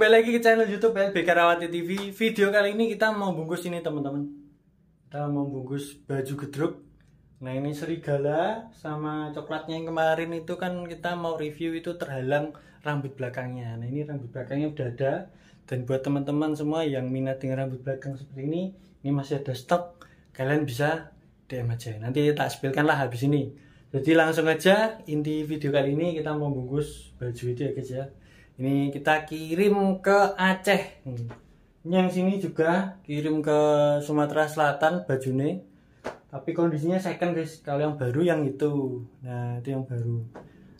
kembali lagi ke channel YouTube LBK Rawati TV. Video kali ini kita mau bungkus ini teman-teman. Kita mau bungkus baju gedruk. Nah ini serigala sama coklatnya yang kemarin itu kan kita mau review itu terhalang rambut belakangnya. Nah ini rambut belakangnya udah ada. Dan buat teman-teman semua yang minat dengan rambut belakang seperti ini, ini masih ada stok. Kalian bisa DM aja. Nanti tak spilkan lah habis ini. Jadi langsung aja inti video kali ini kita mau bungkus baju itu ya guys ya ini kita kirim ke Aceh hmm. ini yang sini juga kirim ke Sumatera Selatan bajune tapi kondisinya second guys kalau yang baru yang itu nah itu yang baru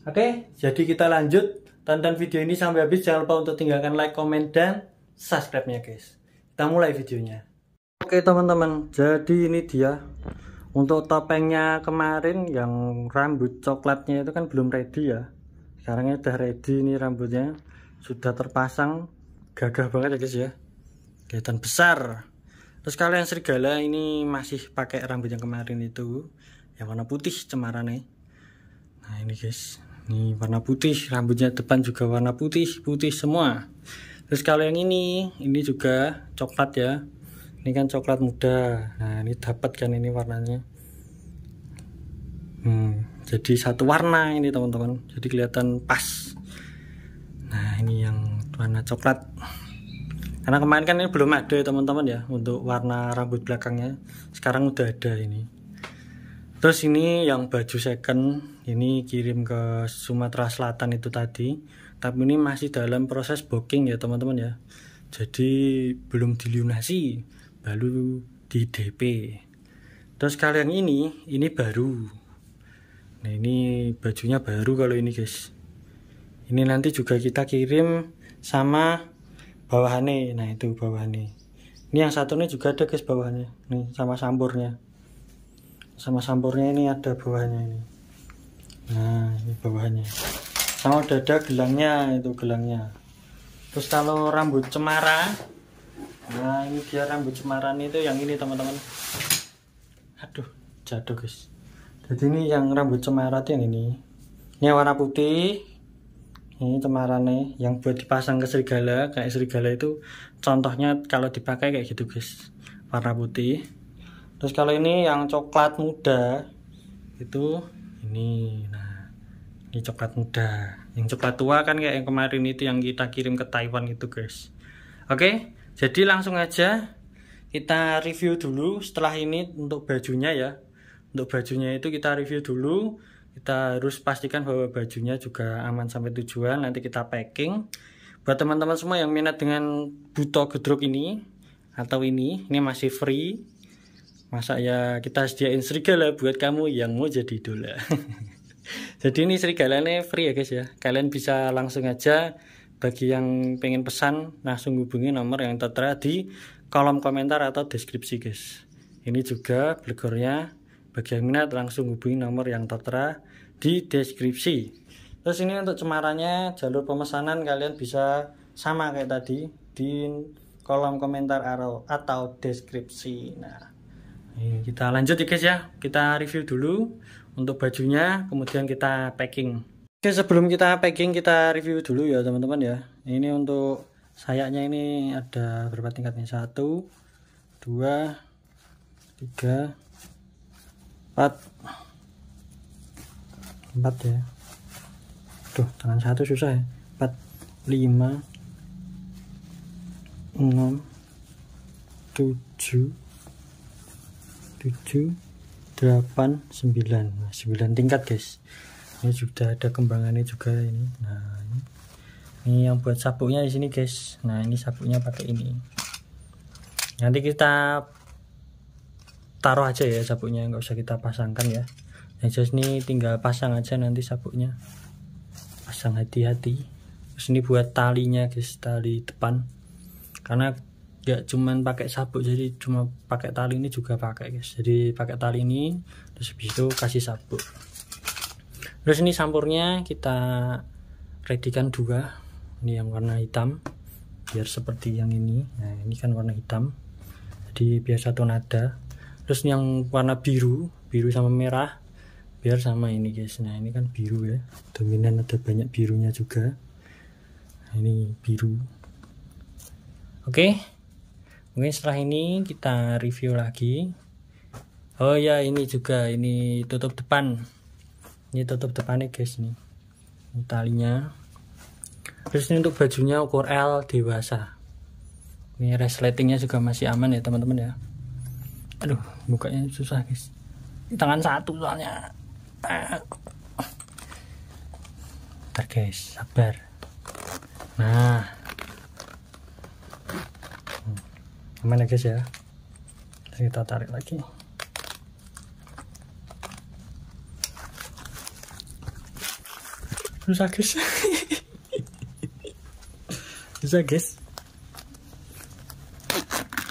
oke jadi kita lanjut tonton video ini sampai habis jangan lupa untuk tinggalkan like comment dan subscribe nya guys kita mulai videonya oke teman-teman jadi ini dia untuk topengnya kemarin yang rambut coklatnya itu kan belum ready ya sekarang udah ready ini rambutnya sudah terpasang gagah banget ya guys ya kelihatan besar terus kalian serigala ini masih pakai rambut yang kemarin itu yang warna putih cemara nih nah ini guys ini warna putih rambutnya depan juga warna putih putih semua terus kalau yang ini ini juga coklat ya ini kan coklat muda nah ini dapat kan ini warnanya hmm jadi satu warna ini teman-teman jadi kelihatan pas nah ini yang warna coklat karena kemarin kan ini belum ada ya teman-teman ya untuk warna rambut belakangnya sekarang udah ada ini terus ini yang baju second ini kirim ke Sumatera Selatan itu tadi tapi ini masih dalam proses booking ya teman-teman ya jadi belum dilunasi baru di DP terus kalian ini ini baru Nah ini bajunya baru kalau ini guys. Ini nanti juga kita kirim sama bawahannya. Nah itu bawahannya. Ini yang satu ini juga ada guys bawahannya. ini sama samburnya. Sama samburnya ini ada bawahannya ini. Nah ini bawahannya. Sama ada gelangnya itu gelangnya. Terus kalau rambut cemara. Nah ini dia rambut cemaran itu yang ini teman-teman. Aduh jatuh guys jadi ini yang rambut cemerlang yang ini ini warna putih ini cemarane yang buat dipasang ke serigala kayak serigala itu contohnya kalau dipakai kayak gitu guys warna putih terus kalau ini yang coklat muda itu ini nah ini coklat muda yang coklat tua kan kayak yang kemarin itu yang kita kirim ke Taiwan itu guys oke jadi langsung aja kita review dulu setelah ini untuk bajunya ya untuk bajunya itu kita review dulu kita harus pastikan bahwa bajunya juga aman sampai tujuan nanti kita packing buat teman-teman semua yang minat dengan buto gedruk ini atau ini ini masih free masa ya kita sediain serigala buat kamu yang mau jadi idola jadi ini serigala ini free ya guys ya kalian bisa langsung aja bagi yang pengen pesan langsung hubungi nomor yang tertera di kolom komentar atau deskripsi guys ini juga bloggernya bagi yang minat langsung hubungi nomor yang tertera di deskripsi. Terus ini untuk cemaranya jalur pemesanan kalian bisa sama kayak tadi di kolom komentar atau deskripsi. Nah, ini kita lanjut ya guys ya. Kita review dulu untuk bajunya, kemudian kita packing. Oke, sebelum kita packing kita review dulu ya teman-teman ya. Ini untuk sayaknya ini ada berapa tingkatnya satu, dua, tiga empat empat ya tuh tangan satu susah ya empat lima enam tujuh tujuh delapan sembilan nah, sembilan tingkat guys ini sudah ada kembangannya juga ini nah ini, ini yang buat sapunya di sini guys nah ini sapunya pakai ini nanti kita taruh aja ya sabuknya nggak usah kita pasangkan ya yang nah, jelas ini tinggal pasang aja nanti sabuknya pasang hati-hati terus ini buat talinya guys tali depan karena nggak cuman pakai sabuk jadi cuma pakai tali ini juga pakai guys jadi pakai tali ini terus habis itu kasih sabuk terus ini sampurnya kita redikan dua ini yang warna hitam biar seperti yang ini nah ini kan warna hitam jadi biasa satu nada terus yang warna biru biru sama merah biar sama ini guys nah ini kan biru ya dominan ada banyak birunya juga nah, ini biru oke okay. mungkin setelah ini kita review lagi oh ya ini juga ini tutup depan ini tutup depannya guys nih ini talinya terus ini untuk bajunya ukur L dewasa ini resletingnya juga masih aman ya teman-teman ya aduh bukanya susah guys di tangan satu soalnya ntar guys sabar nah hmm. aman ya guys ya kita tarik lagi susah guys susah guys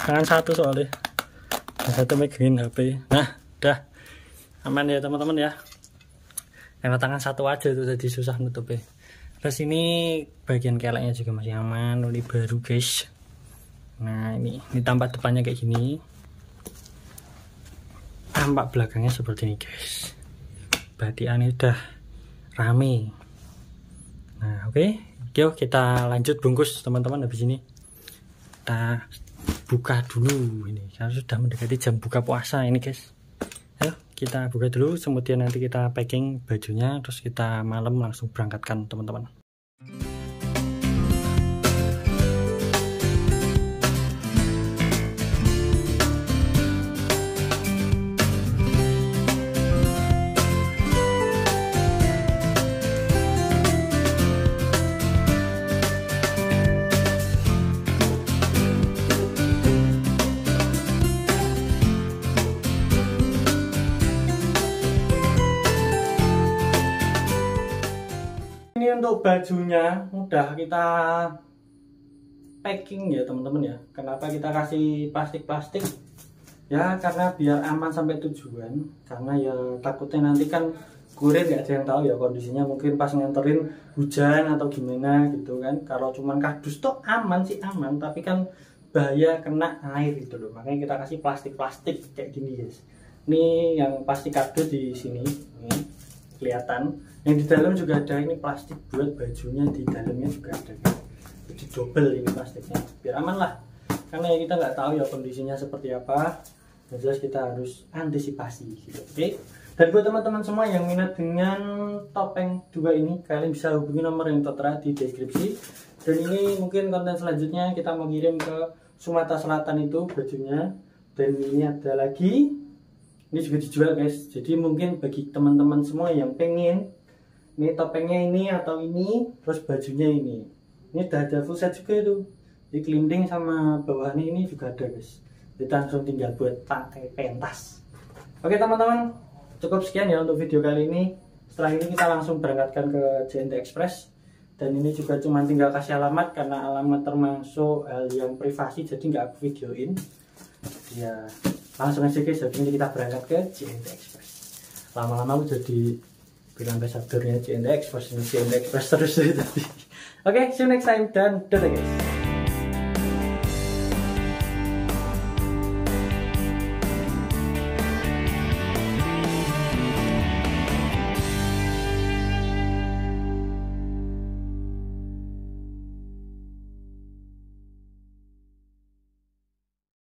tangan satu soalnya satu megangin HP nah udah aman ya teman-teman ya karena tangan satu aja itu jadi susah nutupnya terus ini bagian keleknya juga masih aman oli baru guys nah ini ini tampak depannya kayak gini tampak belakangnya seperti ini guys berarti batiannya udah rame nah oke okay. yuk kita lanjut bungkus teman-teman habis ini kita nah, buka dulu ini karena sudah mendekati jam buka puasa ini guys ya kita buka dulu kemudian nanti kita packing bajunya terus kita malam langsung berangkatkan teman-teman untuk bajunya mudah kita packing ya teman-teman ya kenapa kita kasih plastik-plastik ya karena biar aman sampai tujuan karena ya takutnya nanti kan kurir nggak ada yang tahu ya kondisinya mungkin pas nganterin hujan atau gimana gitu kan kalau cuman kardus tuh aman sih aman tapi kan bahaya kena air gitu loh makanya kita kasih plastik-plastik kayak gini guys ini yang pasti kardus di sini ini kelihatan yang di dalam juga ada ini plastik buat bajunya di dalamnya juga ada jadi double ini plastiknya biar aman lah karena ya kita nggak tahu ya kondisinya seperti apa dan jelas kita harus antisipasi gitu oke okay? dan buat teman-teman semua yang minat dengan topeng dua ini kalian bisa hubungi nomor yang tertera di deskripsi dan ini mungkin konten selanjutnya kita mau kirim ke Sumatera Selatan itu bajunya dan ini ada lagi ini juga dijual guys jadi mungkin bagi teman-teman semua yang pengen ini topengnya ini atau ini terus bajunya ini ini udah ada full set juga itu Di kelinding sama bawahnya ini juga ada guys kita langsung tinggal buat pakai pentas oke teman-teman cukup sekian ya untuk video kali ini setelah ini kita langsung berangkatkan ke JNT Express dan ini juga cuma tinggal kasih alamat karena alamat termasuk hal yang privasi jadi nggak aku videoin ya langsung aja guys jadi ini kita berangkat ke CNT Express lama-lama aku jadi bilang ambassadornya CNT Express ini CNT Express terus dari tadi oke okay, see you next time dan dadah guys